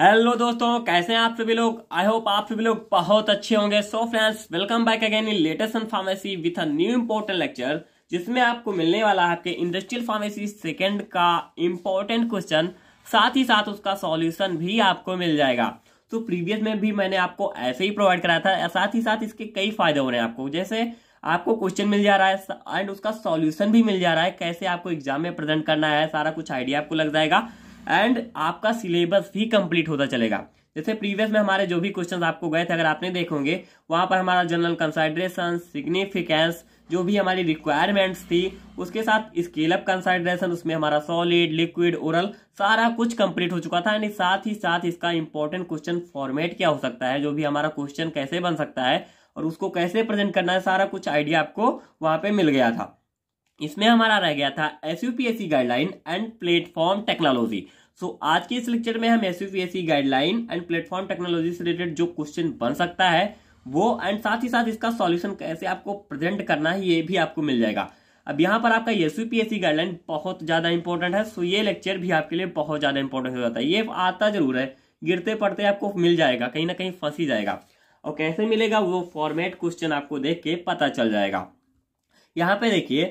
hello दोस्तों कैसे हैं आप सभी लोग आई होप आप सभी लोग बहुत अच्छे होंगे so friends welcome back again in latest in pharmacy with a new important lecture जिसमें आपको मिलने वाला है आपके इंडस्ट्रियल फार्मेसी सेकंड का इम्पोर्टेंट क्वेश्चन साथ ही साथ उसका सॉल्यूशन भी आपको मिल जाएगा तो प्रीवियस में भी मैंने आपको ऐसे ही प्रोवाइड कराया था साथ ही साथ इसके कई फायदे हो रहे हैं आपको जैसे आपको क्वेश्चन मिल जा रहा है एंड उसका सॉल्यूशन भी मिल जा रहा है कैसे आपको एग्जाम में प्रेजेंट करना है सारा कुछ आइडिया आपको लग जाएगा एंड आपका सिलेबस भी कंप्लीट होता चलेगा जैसे प्रीवियस में हमारे जो भी क्वेश्चन आपको गए थे अगर आपने देखोगे वहां पर हमारा जनरल कंसाइड्रेशन सिग्निफिकेंस जो भी हमारी रिक्वायरमेंट्स थी उसके साथ स्केलअप कंसाइड्रेशन उसमें हमारा सॉलिड लिक्विड ओरल सारा कुछ कंप्लीट हो चुका था एंड साथ ही साथ इसका इंपॉर्टेंट क्वेश्चन फॉर्मेट क्या हो सकता है जो भी हमारा क्वेश्चन कैसे बन सकता है और उसको कैसे प्रेजेंट करना है सारा कुछ आइडिया आपको वहां पे मिल गया था इसमें हमारा रह गया था S guideline and platform technology so आज के इस लेक्चर में हम S guideline and platform technology से रिलेटेड जो क्वेश्चन बन सकता है वो एंड साथ ही साथ इसका सॉल्यूशन कैसे आपको प्रेजेंट करना है ये भी आपको मिल जाएगा अब यहाँ पर आपका एस गाइडलाइन बहुत ज़्यादा इंपॉर्टेंट है सो ये लेक्चर भी आपके लिए बहुत ज़्यादा इंपॉर्टेंट हो जाता है ये आता जरूर है गिरते पड़ते आपको मिल जाएगा कहीं ना कहीं फंस ही जाएगा और कैसे मिलेगा वो फॉर्मेट क्वेश्चन आपको देख के पता चल जाएगा यहाँ पे देखिए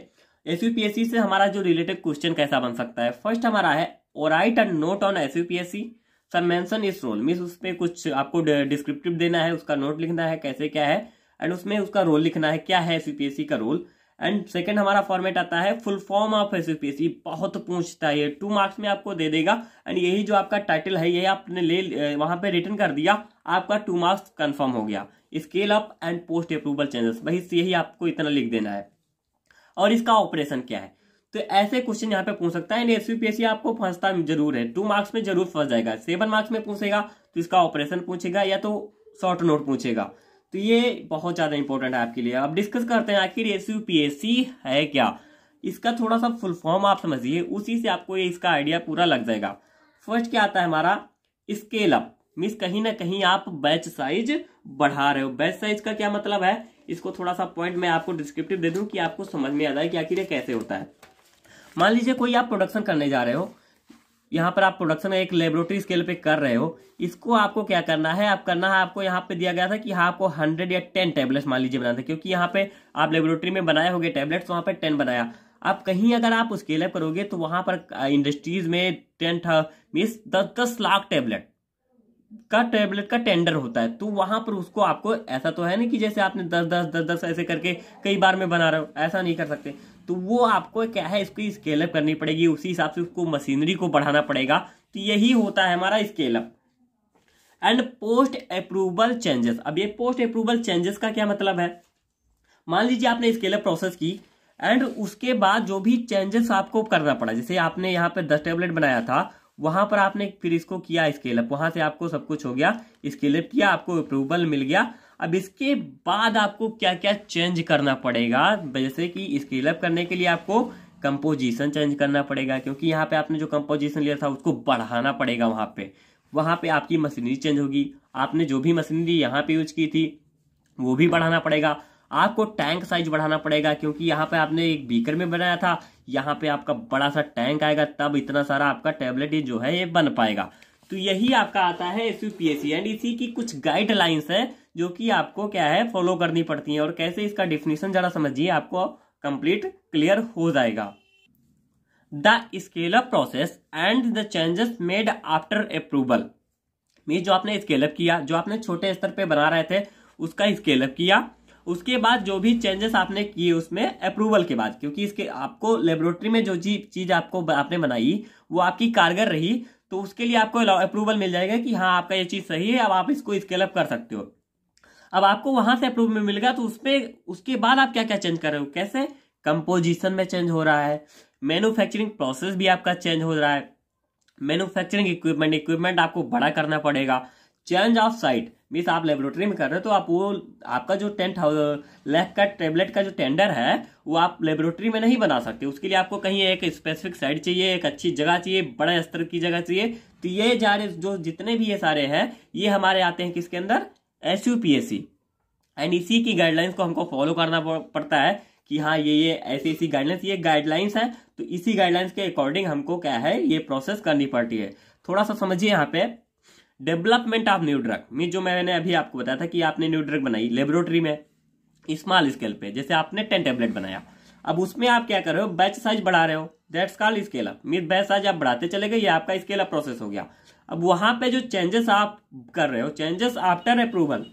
एसयूपीएससी से हमारा जो रिलेटेड क्वेश्चन कैसा बन सकता है फर्स्ट हमारा है और write and note on see sir mention is role means उसमें कुछ आपको डिस्क्रिप्टिव देना है उसका नोट लिखना है कैसे क्या है एंड उसमें उसका रोल लिखना है क्या है एसयूपीएससी का रोल एंड सेकंड हमारा फॉर्मेट आता है फुल फॉर्म ऑफ एसयूपीएससी बहुत पूछता है टू मार्क्स में आपको दे देगा एंड यही जो आपका टाइटल है ये आपने ले वहां पे रिटर्न कर दिया आपका टू मार्क्स कंफर्म हो गया scale up and post approval changes वही यही आपको इतना लिख देना है और इसका ऑपरेशन क्या है तो ऐसे क्वेश्चन यहाँ पे पूछ सकता है एसयूपीएससी आपको फंसता जरूर है टू मार्क्स में जरूर फंस जाएगा सेवन मार्क्स में पूछेगा तो इसका ऑपरेशन पूछेगा या तो शॉर्ट नोट पूछेगा तो ये बहुत ज्यादा इंपॉर्टेंट है आपके लिए अब डिस्कस करते हैं आखिर एसयूपीएससी है क्या इसका थोड़ा सा फुल फॉर्म आप समझिए उसी से आपको ये इसका आइडिया पूरा लग जाएगा फर्स्ट क्या आता है हमारा स्केल अप मीन्स कहीं ना कहीं आप बैच साइज बढ़ा रहे हो बैच साइज का क्या मतलब है इसको थोड़ा सा पॉइंट मैं आपको डिस्क्रिप्टिव दे दूं कि आपको समझ में आ जाए कि आखिर यह कैसे होता है मान लीजिए कोई आप प्रोडक्शन करने जा रहे हो यहाँ पर आप प्रोडक्शन एक लेबोरेटरी स्केल पे कर रहे हो इसको आपको क्या करना है आप करना है आपको यहाँ पे दिया गया था कि हाँ आपको हंड्रेड या टेन टेबलेट्स मान लीजिए बनाते क्योंकि यहाँ पे आप लेबोरेटरी में बनाए होंगे टेबलेट्स तो वहाँ पे टेन बनाया आप कहीं अगर आप स्केल अप करोगे तो वहाँ पर इंडस्ट्रीज में टेन मीन्स दस दस लाख टेबलेट का टेबलेट का टेंडर होता है तो वहां पर उसको आपको ऐसा तो है ना कि जैसे आपने दस दस दस दस ऐसे करके कई बार में बना रहे हो ऐसा नहीं कर सकते तो वो आपको क्या है इसकी स्केलअप करनी पड़ेगी उसी हिसाब से उसको मशीनरी को बढ़ाना पड़ेगा तो यही होता है हमारा scale up and post approval changes अब ये पोस्ट अप्रूवल चेंजेस का क्या मतलब है मान लीजिए आपने स्केलअप प्रोसेस की एंड उसके बाद जो भी चेंजेस आपको करना पड़ा जैसे आपने यहाँ पे दस टेबलेट बनाया था वहां पर आपने फिर इसको किया स्केल अप वहां से आपको सब कुछ हो गया स्केल अप किया आपको अप्रूवल मिल गया अब इसके बाद आपको क्या क्या चेंज करना पड़ेगा जैसे कि स्केल अप करने के लिए आपको कंपोजिशन चेंज करना पड़ेगा क्योंकि यहाँ पे आपने जो कंपोजिशन लिया था उसको बढ़ाना पड़ेगा वहां पे वहां पे आपकी मशीनरी चेंज होगी आपने जो भी मशीनरी यहाँ पे यूज की थी वो भी बढ़ाना पड़ेगा आपको टैंक साइज बढ़ाना पड़ेगा क्योंकि यहाँ पे आपने एक बीकर में बनाया था यहाँ पे आपका बड़ा सा टैंक आएगा तब इतना सारा आपका टैबलेट जो है ये बन पाएगा तो यही आपका आता है एस एंड इसी की कुछ गाइडलाइंस है जो कि आपको क्या है फॉलो करनी पड़ती है और कैसे इसका डिफिनेशन जरा समझिए आपको कंप्लीट क्लियर हो जाएगा the scale up process and the changes made after approval mean जो आपने स्केलअप किया जो आपने छोटे स्तर पे बना रहे थे उसका स्केलअप किया उसके बाद जो भी चेंजेस आपने किए उसमें अप्रूवल के बाद क्योंकि इसके आपको लेबोरेटरी में जो चीज़ आपको आपने बनाई वो आपकी कारगर रही तो उसके लिए आपको अप्रूवल मिल जाएगा कि हाँ आपका ये चीज़ सही है अब आप इसको अप कर सकते हो अब आपको वहां से अप्रूवल मिलेगा तो उसमें उसके बाद आप क्या क्या चेंज कर रहे हो कैसे कंपोजिशन में चेंज हो रहा है मैन्युफैक्चरिंग प्रोसेस भी आपका चेंज हो रहा है मैन्युफैक्चरिंग इक्विपमेंट इक्विपमेंट आपको बड़ा करना पड़ेगा चेंज ऑफ साइट मीस आप लेबोरेटरी में कर रहे हो तो आप वो आपका जो टेन लैक का टेबलेट का जो टेंडर है वो आप लेबोरेटरी में नहीं बना सकते उसके लिए आपको कहीं एक स्पेसिफिक साइड चाहिए एक अच्छी जगह चाहिए बड़े स्तर की जगह चाहिए तो ये जारे जो जितने भी ये सारे हैं ये हमारे आते हैं किसके अंदर S U P S C and इसी की गाइडलाइंस को हमको फॉलो करना पड़ता है कि हाँ ये ये ऐसी ऐसी गाइडलाइंस ये गाइडलाइंस हैं तो इसी गाइडलाइंस के अकॉर्डिंग हमको क्या है ये प्रोसेस करनी पड़ती है थोड़ा सा समझिए यहाँ पे development of new drug mean जो मैंने अभी आपको बताया था कि आपने न्यू ड्रग बनाई लेबोरेटरी में स्मॉल स्केल पे जैसे आपने टेन टेबलेट बनाया अब उसमें आप क्या कर रहे हो बैच साइज बढ़ा रहे हो that's call scale up mean batch size आप बढ़ाते चले गए आपका स्केल अप प्रोसेस हो गया अब वहां पे जो चेंजेस आप कर रहे हो चेंजेस आफ्टर अप्रूवल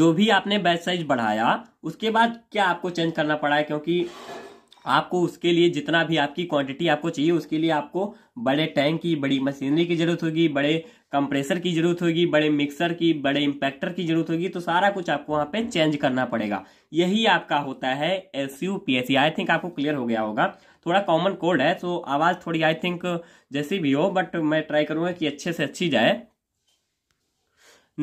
जो भी आपने बैच साइज बढ़ाया उसके बाद क्या आपको चेंज करना पड़ा है क्योंकि आपको उसके लिए जितना भी आपकी क्वांटिटी आपको चाहिए उसके लिए आपको बड़े टैंक की बड़ी मशीनरी की जरूरत होगी बड़े कंप्रेसर की जरूरत होगी बड़े मिक्सर की बड़े इंपैक्टर की जरूरत होगी तो सारा कुछ आपको वहां पे चेंज करना पड़ेगा यही आपका होता है S U P S I think आपको क्लियर हो गया होगा थोड़ा कॉमन कोड है तो आवाज़ थोड़ी आई थिंक जैसी भी हो बट मैं ट्राई करूंगा कि अच्छे से अच्छी जाए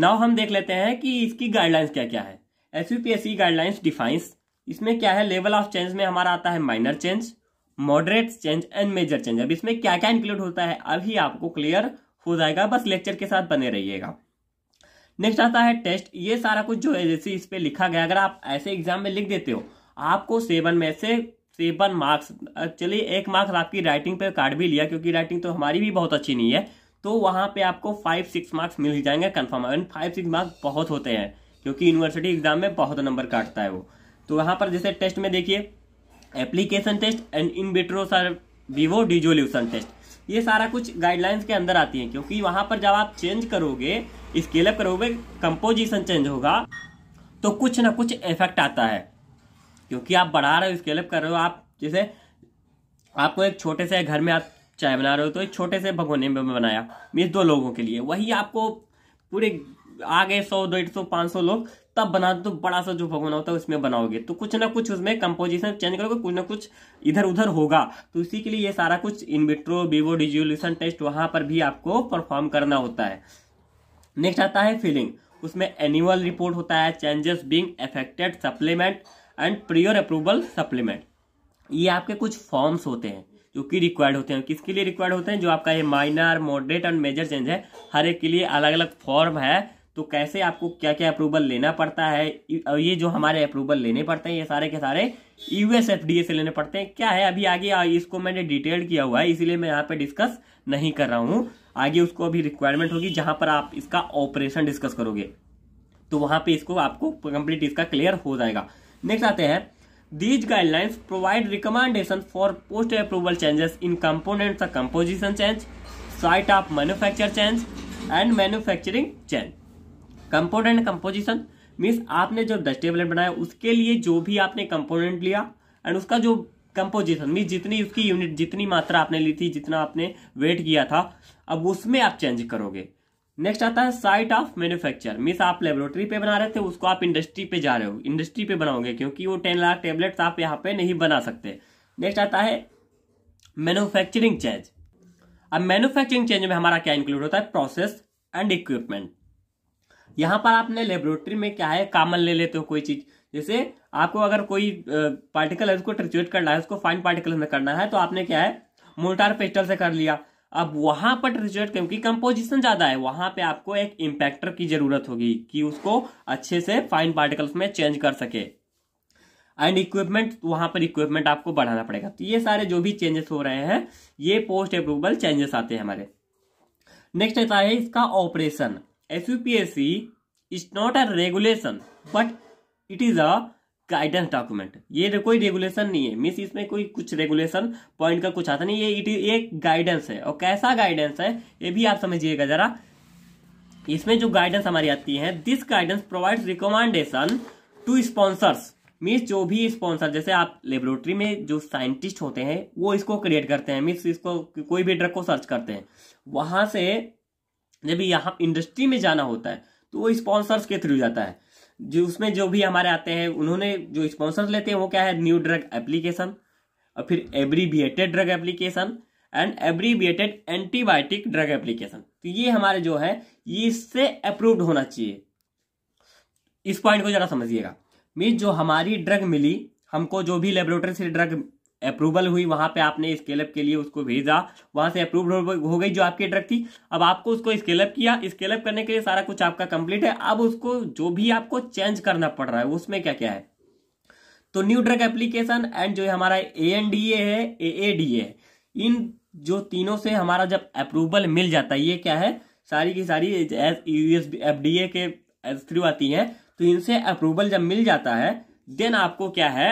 नाव हम देख लेते हैं कि इसकी गाइडलाइंस क्या क्या है S U P S guidelines defines इसमें क्या है लेवल ऑफ चेंज में हमारा आता है minor change moderate change and major change अब इसमें क्या क्या इंक्लूड होता है अभी आपको क्लियर हो जाएगा बस लेक्चर के साथ बने रहिएगा नेक्स्ट आता है टेस्ट ये सारा कुछ जो है जैसे इस पर लिखा गया अगर आप ऐसे एग्जाम में लिख देते हो आपको सेवन में से सेवन मार्क्स चलिए एक मार्क्स आपकी राइटिंग पे काट भी लिया क्योंकि राइटिंग तो हमारी भी बहुत अच्छी नहीं है तो वहाँ पे आपको फाइव सिक्स मार्क्स मिल जाएंगे confirm and five six marks बहुत होते हैं क्योंकि यूनिवर्सिटी एग्जाम में बहुत नंबर काटता है वो तो वहाँ पर जैसे टेस्ट में देखिए application test and in vitro sir vivo dissolution test ये सारा कुछ गाइडलाइंस के अंदर आती है क्योंकि वहां पर जब आप चेंज करोगे स्केलअप करोगे कंपोजिशन चेंज होगा तो कुछ ना कुछ इफेक्ट आता है क्योंकि आप बढ़ा रहे हो स्केलअप कर रहे हो आप जैसे आपको एक छोटे से घर में आप चाय बना रहे हो तो एक छोटे से भगोने में बनाया मीन्स दो लोगों के लिए वही आपको पूरे आ गए सौ डेढ़ सौ पांच सौ लोग तब बना तो बड़ा सा जो भगवान होता है उसमें बनाओगे तो कुछ ना कुछ उसमें कंपोजिशन चेंज करोगे कुछ ना कुछ इधर उधर होगा तो इसी के लिए ये सारा कुछ इनविट्रो विवो डिजोल्यूशन टेस्ट वहां पर भी आपको परफॉर्म करना होता है नेक्स्ट आता है फीलिंग उसमें एनुअल रिपोर्ट होता है changes being affected supplement and prior approval supplement ये आपके कुछ फॉर्म्स होते हैं जो कि रिक्वायर्ड होते हैं किसके लिए रिक्वायर्ड होते हैं जो आपका ये minor moderate and major change है हर एक के लिए अलग अलग फॉर्म है तो कैसे आपको क्या क्या अप्रूवल लेना पड़ता है ये जो हमारे अप्रूवल लेने पड़ते हैं ये सारे के सारे यूएस एफ से लेने पड़ते हैं क्या है अभी आगे इसको मैंने डिटेल किया हुआ है इसीलिए मैं यहाँ पे डिस्कस नहीं कर रहा हूँ आगे उसको अभी रिक्वायरमेंट होगी जहाँ पर आप इसका ऑपरेशन डिस्कस करोगे तो वहाँ पे इसको आपको कंप्लीट इसका क्लियर हो जाएगा नेक्स्ट आते हैं these guidelines provide recommendation for post approval changes in components of change site of of change and and change component composition means आपने जो दस टेबलेट बनाया उसके लिए जो भी आपने कंपोनेंट लिया एंड उसका जो कंपोजिशन मीन्स जितनी उसकी यूनिट जितनी मात्रा आपने ली थी जितना आपने वेट किया था अब उसमें आप चेंज करोगे नेक्स्ट आता है साइट ऑफ मैन्युफैक्चर मीन्स आप लेबोरेटरी पे बना रहे थे उसको आप इंडस्ट्री पे जा रहे हो इंडस्ट्री पे बनाओगे क्योंकि वो टेन लाख टेबलेट्स आप यहाँ पे नहीं बना सकते नेक्स्ट आता है मैन्युफैक्चरिंग चेंज अब मैन्युफैक्चरिंग चेंज में हमारा क्या इंक्लूड होता है प्रोसेस एंड इक्विपमेंट यहाँ पर आपने लेबोरेटरी में क्या है कामन ले लेते हो कोई चीज जैसे आपको अगर कोई पार्टिकल है उसको ट्रिचुएट करना है उसको फाइन पार्टिकल में करना है तो आपने क्या है मोर्टार पेस्टल से कर लिया अब वहां पर ट्रिचुएट क्योंकि कंपोजिशन ज्यादा है वहां पे आपको एक इम्पैक्टर की जरूरत होगी कि उसको अच्छे से फाइन पार्टिकल्स में चेंज कर सके एंड इक्विपमेंट वहां पर इक्विपमेंट आपको बढ़ाना पड़ेगा तो ये सारे जो भी चेंजेस हो रहे हैं ये पोस्ट अप्रूवल चेंजेस आते हैं हमारे नेक्स्ट आता है इसका operation SUPAC is not a regulation but it is a guidance document ये तो कोई रेगुलेशन नहीं है मीन्स इसमें कोई कुछ रेगुलेशन पॉइंट का कुछ आता नहीं ये इट एक गाइडेंस है और कैसा गाइडेंस है ये भी आप समझिएगा जरा इसमें जो गाइडेंस हमारी आती है this guidance provides recommendation to sponsors means जो भी स्पॉन्सर जैसे आप लेबोरेटरी में जो साइंटिस्ट होते हैं वो इसको क्रिएट करते हैं मीन्स इसको कोई भी ड्रग को सर्च करते हैं वहां से जब यहाँ इंडस्ट्री में जाना होता है तो वो स्पॉन्सर्स के थ्रू जाता है जो उसमें जो भी हमारे आते हैं उन्होंने जो स्पॉन्सर्स लेते हैं वो क्या है न्यू ड्रग एप्लीकेशन और फिर abbreviated drug application and abbreviated antibiotic drug application तो ये हमारे जो है ये इससे अप्रूव्ड होना चाहिए इस पॉइंट को जरा समझिएगा मीन जो हमारी ड्रग मिली हमको जो भी लेबोरेटरी से ड्रग अप्रूवल हुई वहां पे आपने स्केलअप के लिए उसको भेजा वहां से अप्रूव हो गई जो आपकी ड्रग थी अब आपको उसको स्केलअप किया स्केलअप करने के लिए सारा कुछ आपका कंप्लीट है अब उसको जो भी आपको चेंज करना पड़ रहा है उसमें क्या क्या है तो न्यू ड्रग एप्लीकेशन एंड जो हमारा ए एन डी ए है ए ए डी ए इन जो तीनों से हमारा जब अप्रूवल मिल जाता है ये क्या है सारी की सारी यूएस एफ डी ए के थ्रू आती है तो इनसे अप्रूवल जब मिल जाता है देन आपको क्या है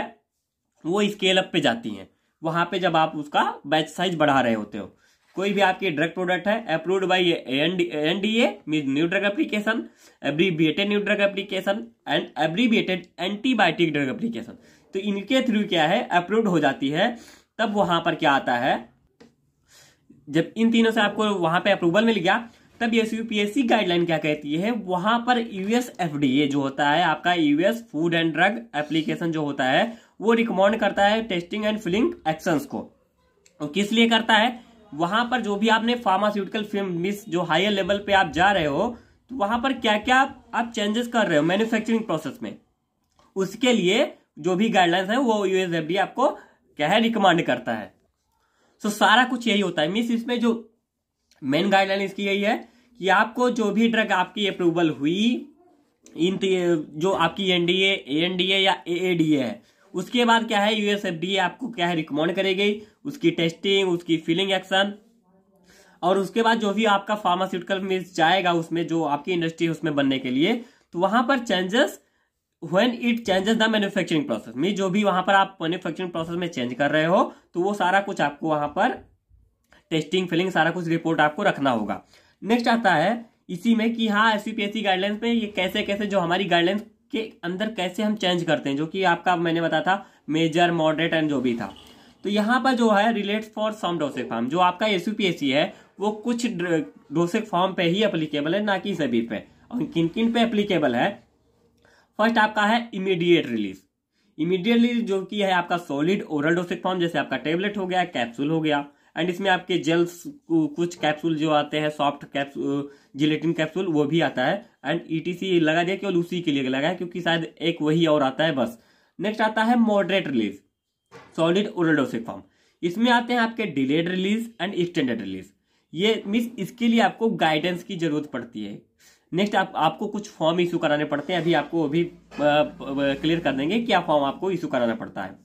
वो स्केल अप पे जाती हैं वहाँ पे जब आप उसका बैच साइज बढ़ा रहे होते हो कोई भी आपके ड्रग प्रोडक्ट है approved by N D mean new drug application abbreviated new drug application and abbreviated antibiotic drug application तो इनके थ्रू क्या है अप्रूव्ड हो जाती है तब वहां पर क्या आता है जब इन तीनों से आपको वहां पे अप्रूवल मिल गया तब एस यूपीएससी गाइडलाइन क्या कहती है वहां पर यूएस एफडीए जो होता है आपका US food and drug application जो होता है वो रिकमेंड करता है टेस्टिंग एंड फिलिंग एक्शन को और किस लिए करता है वहां पर जो भी आपने फार्मास्यूटिकल फिल्म मिस जो हायर लेवल पे आप जा रहे हो तो वहां पर क्या क्या आप चेंजेस कर रहे हो मैन्युफैक्चरिंग प्रोसेस में उसके लिए जो भी गाइडलाइंस है वो यूएसएफडी आपको क्या है रिकमेंड करता है सो so, सारा कुछ यही होता है मिस इसमें जो मेन गाइडलाइन इसकी यही है कि आपको जो भी ड्रग आपकी अप्रूवल हुई इन जो आपकी एनडीए एनडीए या एडीए है उसके बाद क्या है यूएसएफडीए आपको क्या है रिकमेंड करेगी उसकी टेस्टिंग उसकी फिलिंग एक्शन और उसके बाद जो भी आपका फार्मास्यूटिकल में जाएगा उसमें जो आपकी इंडस्ट्री उसमें बनने के लिए तो वहां पर changes when it changes the manufacturing process mean जो भी वहां पर आप मैन्युफैक्चरिंग प्रोसेस में चेंज कर रहे हो तो वो सारा कुछ आपको वहां पर टेस्टिंग फिलिंग सारा कुछ रिपोर्ट आपको रखना होगा नेक्स्ट आता है इसी में कि हाँ एस गाइडलाइंस में ये कैसे कैसे जो हमारी गाइडलाइंस के अंदर कैसे हम चेंज करते हैं जो कि आपका मैंने बताया था मेजर मॉडरेट एंड जो भी था तो यहाँ पर जो है relate for some dosage form जो आपका एस है वो कुछ डोसेक फॉर्म पे ही अप्लीकेबल है ना कि सभी पे और किन किन पे अप्लीकेबल है फर्स्ट आपका है इमीडिएट रिलीज इमीडिएटली जो कि है आपका सॉलिड ओरल डोसेक फॉर्म जैसे आपका टेबलेट हो गया कैप्सूल हो गया एंड इसमें आपके जेल्स कुछ कैप्सूल जो आते हैं सॉफ्ट कैप्सूल जिलेटिन कैप्सूल वो भी आता है एंड ईटीसी e लगा दिया केवल उसी के लिए लगा है क्योंकि शायद एक वही और आता है बस नेक्स्ट आता है moderate release solid oral form इसमें आते हैं आपके delayed release and extended release ये मीन इसके लिए आपको गाइडेंस की जरूरत पड़ती है नेक्स्ट आप आपको कुछ फॉर्म इशू कराने पड़ते हैं अभी आपको अभी क्लियर कर देंगे क्या फॉर्म आपको इशू कराना पड़ता है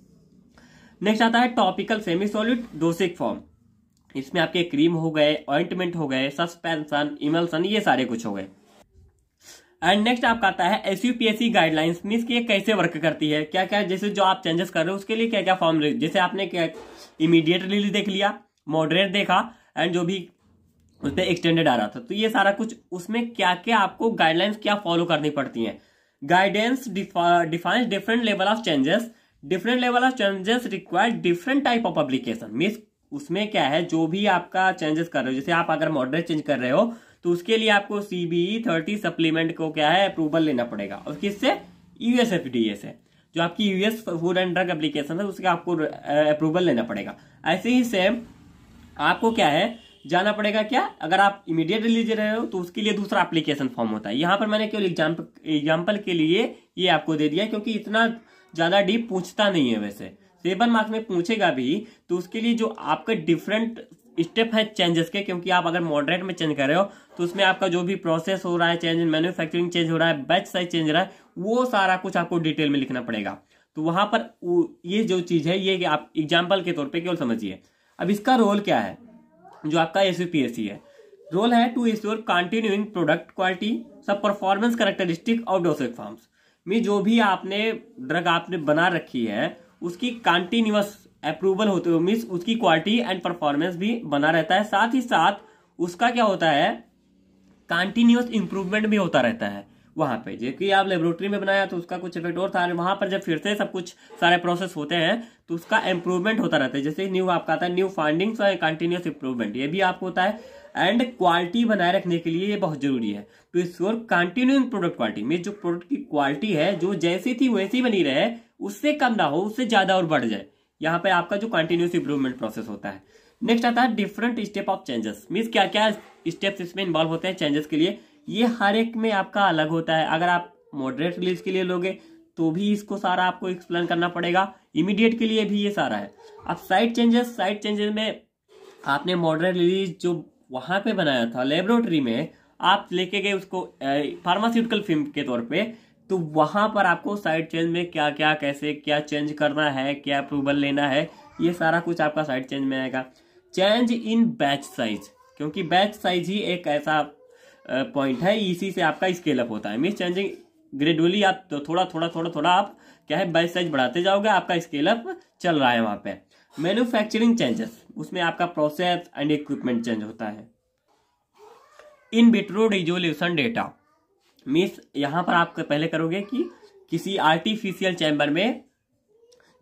नेक्स्ट आता है topical semi solid dosage form इसमें आपके क्रीम हो गए ऑइंटमेंट हो गए सस्पेंशन इमल्सन ये सारे कुछ हो गए एंड नेक्स्ट आपका आता है एस सी गाइडलाइंस मीन्स की ये कैसे वर्क करती है क्या क्या जैसे जो आप चेंजेस कर रहे हो उसके लिए क्या क्या फॉर्म जैसे आपने क्या इमीडिएट रिलीज देख लिया मॉडरेट देखा एंड जो भी उस पर एक्सटेंडेड आ रहा था तो ये सारा कुछ उसमें क्या क्या आपको गाइडलाइंस क्या फॉलो करनी पड़ती है guidance defines different level of changes different level of changes require different type of publication means उसमें क्या है जो भी आपका चेंजेस कर रहे हो जैसे आप अगर मॉडरेट चेंज कर रहे हो तो उसके लिए आपको सीबीई थर्टी सप्लीमेंट को क्या है अप्रूवल लेना पड़ेगा और किससे यूएसएफडीए से जो आपकी US food and drug application है उसके आपको अप्रूवल लेना पड़ेगा ऐसे ही सेम आपको क्या है जाना पड़ेगा क्या अगर आप इमीडिएट रिलीज रहे हो तो उसके लिए दूसरा एप्लीकेशन फॉर्म होता है यहाँ पर मैंने केवल एग्जाम्पल के लिए ये आपको दे दिया क्योंकि इतना ज्यादा डीप पूछता नहीं है वैसे सेवन मार्क्स में पूछेगा भी तो उसके लिए जो आपका डिफरेंट स्टेप है चेंजेस के क्योंकि आप अगर मॉडरेट में चेंज कर रहे हो तो उसमें आपका जो भी प्रोसेस हो रहा है चेंज मैन्युफैक्चरिंग चेंज हो रहा है बैच साइज चेंज हो रहा है वो सारा कुछ आपको डिटेल में लिखना पड़ेगा तो वहां पर ये जो चीज है ये आप एग्जाम्पल के तौर पर केवल समझिए अब इसका रोल क्या है जो आपका एस है रोल है to ensure continuing product quality सब परफॉर्मेंस करेक्टरिस्टिक और डोसेक फॉर्म्स में जो भी आपने ड्रग आपने बना रखी है उसकी कंटिन्यूस अप्रूवल होते हुए मीन्स उसकी क्वालिटी एंड परफॉर्मेंस भी बना रहता है साथ ही साथ उसका क्या होता है कंटिन्यूस इंप्रूवमेंट भी होता रहता है वहां पे जबकि आप लेबोरेटरी में बनाया तो उसका कुछ इफेक्ट और था वहां पर जब फिर से सब कुछ सारे प्रोसेस होते हैं तो उसका इंप्रूवमेंट होता रहता है जैसे न्यू आपका आता है न्यू फाइंडिंग्स और कंटिन्यूस इंप्रूवमेंट ये भी आपको होता है एंड क्वालिटी बनाए रखने के लिए ये बहुत जरूरी है to ensure continuing product quality mean जो प्रोडक्ट की क्वालिटी है जो जैसी थी वैसी बनी रहे उससे कम ना हो उससे ज्यादा और बढ़ जाए यहाँ पे आपका जो कंटिन्यूस इंप्रूवमेंट प्रोसेस होता है नेक्स्ट आता है different step of changes means क्या क्या स्टेप्स इसमें इन्वॉल्व होते हैं चेंजेस के लिए ये हर एक में आपका अलग होता है अगर आप मॉडरेट रिलीज के लिए लोगे तो भी इसको सारा आपको एक्सप्लेन करना पड़ेगा इमीडिएट के लिए भी ये सारा है अब साइड चेंजेस साइड चेंजेस में आपने मॉडरेट रिलीज जो वहां पे बनाया था लेबोरेटरी में आप लेके गए उसको फार्मास्यूटिकल फिल्म के तौर पे तो वहां पर आपको साइड चेंज में क्या क्या कैसे क्या चेंज करना है क्या अप्रूवल लेना है ये सारा कुछ आपका साइड चेंज में आएगा चेंज इन बैच साइज क्योंकि बैच साइज ही एक ऐसा पॉइंट है इसी से आपका स्केल अप होता है मीन्स चेंजिंग ग्रेजुअली आप तो थोड़ा थोड़ा थोड़ा थोड़ा आप क्या है बाइस साइज बढ़ाते जाओगे आपका स्केल अप चल रहा है वहाँ पे मैन्युफैक्चरिंग चेंजेस उसमें आपका प्रोसेस एंड इक्विपमेंट चेंज होता है in vitro resolution data means यहाँ पर आप पहले करोगे कि किसी आर्टिफिशियल चैम्बर में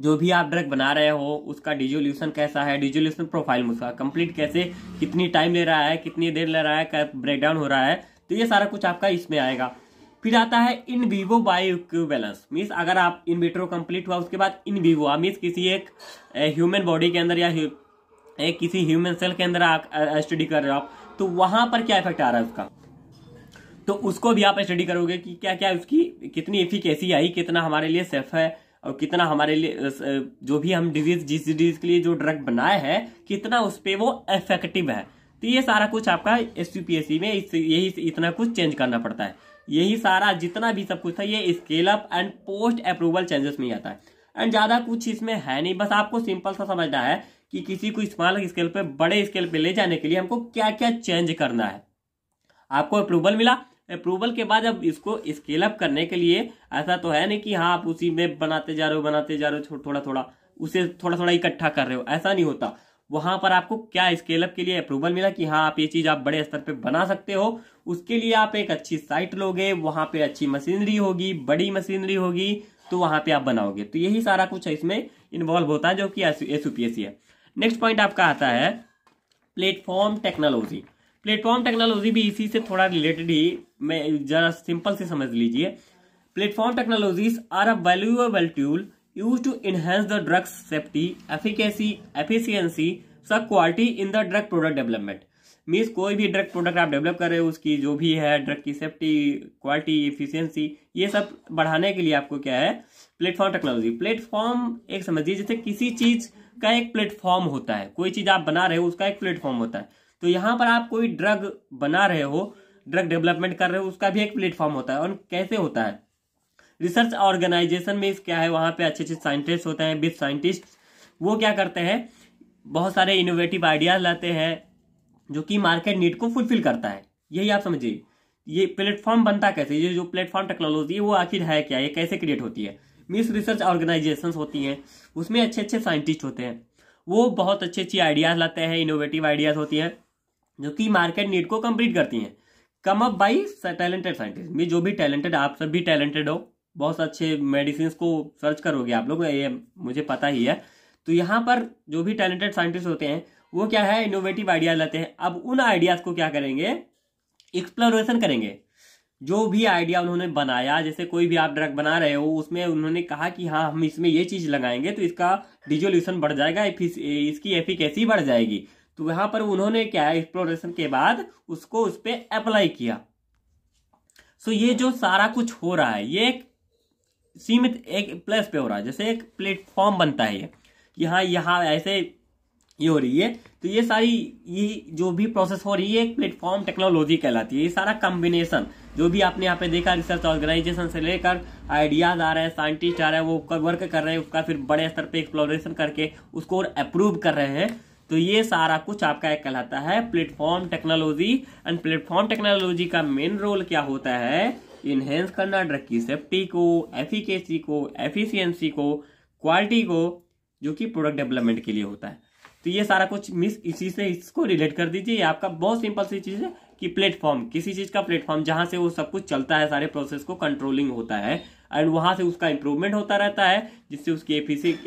जो भी आप ड्रग बना रहे हो उसका डिजोल्यूशन कैसा है डिजोल्यूशन प्रोफाइल उसका कंप्लीट कैसे कितनी टाइम ले रहा है कितनी देर ले रहा है ब्रेकडाउन हो रहा है तो ये सारा कुछ आपका इसमें आएगा फिर आता है in vivo bio balance means अगर आप इन विट्रो कम्प्लीट हुआ उसके बाद इन वीवो मीन्स किसी एक ह्यूमन बॉडी के अंदर या एक किसी ह्यूमन सेल के अंदर आप स्टडी कर रहे हो आप तो वहां पर क्या इफेक्ट आ रहा है उसका तो उसको भी आप स्टडी करोगे कि क्या क्या उसकी कितनी एफिकेसी आई कितना हमारे लिए सेफ है और कितना हमारे लिए जो भी हम डिजीज जिस डिजीज के लिए जो ड्रग बनाए है कितना उस पर वो इफेक्टिव है तो ये सारा कुछ आपका एस में यही इतना कुछ चेंज करना पड़ता है यही सारा जितना भी सब कुछ था ये scale up and post approval changes में आता है एंड ज़्यादा कुछ इसमें है नहीं बस आपको सिंपल सा समझना है कि किसी को स्मॉल स्केल पे बड़े स्केल पे ले जाने के लिए हमको क्या क्या चेंज करना है आपको अप्रूवल मिला अप्रूवल के बाद अब इसको स्केल अप करने के लिए ऐसा तो है नहीं कि हाँ आप उसी में बनाते जा रहे हो बनाते जा रहे हो थोड़ा थोड़ा उसे थोड़ा थोड़ा इकट्ठा कर रहे हो ऐसा नहीं होता वहां पर आपको क्या स्केल अप के लिए अप्रूवल मिला कि हाँ आप ये चीज आप बड़े स्तर पे बना सकते हो उसके लिए आप एक अच्छी साइट लोगे वहां पे अच्छी मशीनरी होगी बड़ी मशीनरी होगी तो वहां पे आप बनाओगे तो यही सारा कुछ इसमें इन्वॉल्व होता है जो कि एस है नेक्स्ट पॉइंट आपका आता है प्लेटफॉर्म टेक्नोलॉजी प्लेटफॉर्म टेक्नोलॉजी भी इसी से थोड़ा रिलेटेड ही मैं जरा सिंपल से समझ लीजिए platform technologies are a valuable tool use to enhance the drug safety efficacy efficiency सब quality in the drug product development means कोई भी ड्रग प्रोडक्ट आप डेवलप कर रहे हो उसकी जो भी है ड्रग की सेफ्टी क्वालिटी इफिशियंसी ये सब बढ़ाने के लिए आपको क्या है प्लेटफॉर्म टेक्नोलॉजी प्लेटफॉर्म एक समझिए जैसे किसी चीज़ का एक प्लेटफॉर्म होता है कोई चीज़ आप बना रहे हो उसका एक प्लेटफॉर्म होता है तो यहाँ पर आप कोई ड्रग बना रहे हो ड्रग डेवलपमेंट कर रहे हो उसका भी एक प्लेटफॉर्म होता है और कैसे होता है रिसर्च ऑर्गेनाइजेशन में क्या है वहाँ पे अच्छे अच्छे साइंटिस्ट होते हैं बिग साइंटिस्ट वो क्या करते हैं बहुत सारे इनोवेटिव आइडियाज लाते हैं जो कि मार्केट नीड को फुलफिल करता है यही आप समझिए ये प्लेटफॉर्म बनता कैसे ये जो प्लेटफॉर्म टेक्नोलॉजी है वो आखिर है क्या ये कैसे क्रिएट होती है मिस रिसर्च ऑर्गेनाइजेशंस होती हैं उसमें अच्छे अच्छे साइंटिस्ट होते हैं वो बहुत अच्छे अच्छी आइडियाज़ लाते हैं इनोवेटिव आइडियाज़ होती हैं जो कि मार्केट नीड को कंप्लीट करती हैं come up by talented scientist मैं जो भी टैलेंटेड आप सब भी टैलेंटेड हो बहुत अच्छे मेडिसिन को सर्च करोगे आप लोग ये मुझे पता ही है तो यहाँ पर जो भी टैलेंटेड साइंटिस्ट होते हैं वो क्या है इनोवेटिव आइडिया लेते हैं अब उन आइडियाज को क्या करेंगे एक्सप्लोरेशन करेंगे जो भी आइडिया उन्होंने बनाया जैसे कोई भी आप ड्रग बना रहे हो उसमें उन्होंने कहा कि हाँ हम इसमें ये चीज़ लगाएंगे तो इसका डिजोल्यूशन बढ़ जाएगा इसकी एफिकेसी बढ़ जाएगी तो वहां पर उन्होंने क्या एक्सप्लोरेशन के बाद उसको उस पर अप्लाई किया सो ये जो सारा कुछ हो रहा है ये एक सीमित एक प्लेस पे हो रहा है जैसे एक प्लेटफॉर्म बनता है यहाँ यहाँ ऐसे ये हो रही है तो ये सारी ये जो भी प्रोसेस हो रही है एक प्लेटफॉर्म टेक्नोलॉजी कहलाती है ये सारा कॉम्बिनेशन जो भी आपने यहाँ पे देखा रिसर्च ऑर्गेनाइजेशन से लेकर आइडियाज आ रहे हैं साइंटिस्ट आ रहे हैं वो वर्क कर रहे हैं उसका फिर बड़े स्तर पे एक्सप्लोरेशन करके उसको और अप्रूव कर रहे हैं तो ये सारा कुछ आपका एक कहलाता है platform technology and platform technology का मेन रोल क्या होता है इनहेंस करना ड्रग की सेफ्टी को एफिकेसी को एफिशिएंसी को क्वालिटी को जो कि प्रोडक्ट डेवलपमेंट के लिए होता है तो ये सारा कुछ मिस इसी से इसको रिलेट कर दीजिए ये आपका बहुत सिंपल सी चीज़ है कि प्लेटफॉर्म किसी चीज़ का प्लेटफॉर्म जहाँ से वो सब कुछ चलता है सारे प्रोसेस को कंट्रोलिंग होता है एंड वहाँ से उसका इंप्रूवमेंट होता रहता है जिससे उसकी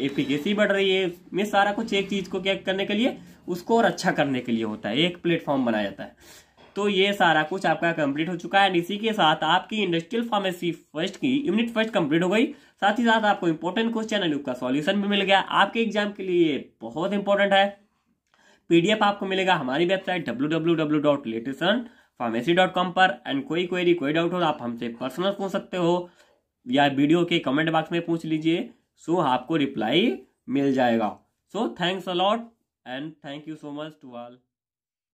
एफिकेसी बढ़ रही है इसमें सारा कुछ एक चीज़ को क्या करने के लिए उसको और अच्छा करने के लिए होता है एक प्लेटफॉर्म बनाया जाता है तो ये सारा कुछ आपका कंप्लीट हो चुका है एंड इसी के साथ आपकी इंडस्ट्रियल फार्मेसी फर्स्ट की यूनिट फर्स्ट कंप्लीट हो गई साथ ही साथ आपको इंपॉर्टेंट क्वेश्चन एंड उसका सॉल्यूशन भी मिल गया आपके एग्जाम के लिए बहुत इंपॉर्टेंट है पीडीएफ आपको मिलेगा हमारी वेबसाइट डब्ल्यू पर एंड कोई क्वेरी कोई डाउट हो तो आप हमसे पर्सनल पूछ सकते हो या वीडियो के कमेंट बॉक्स में पूछ लीजिए सो so, आपको रिप्लाई मिल जाएगा so thanks a lot and thank you so much to all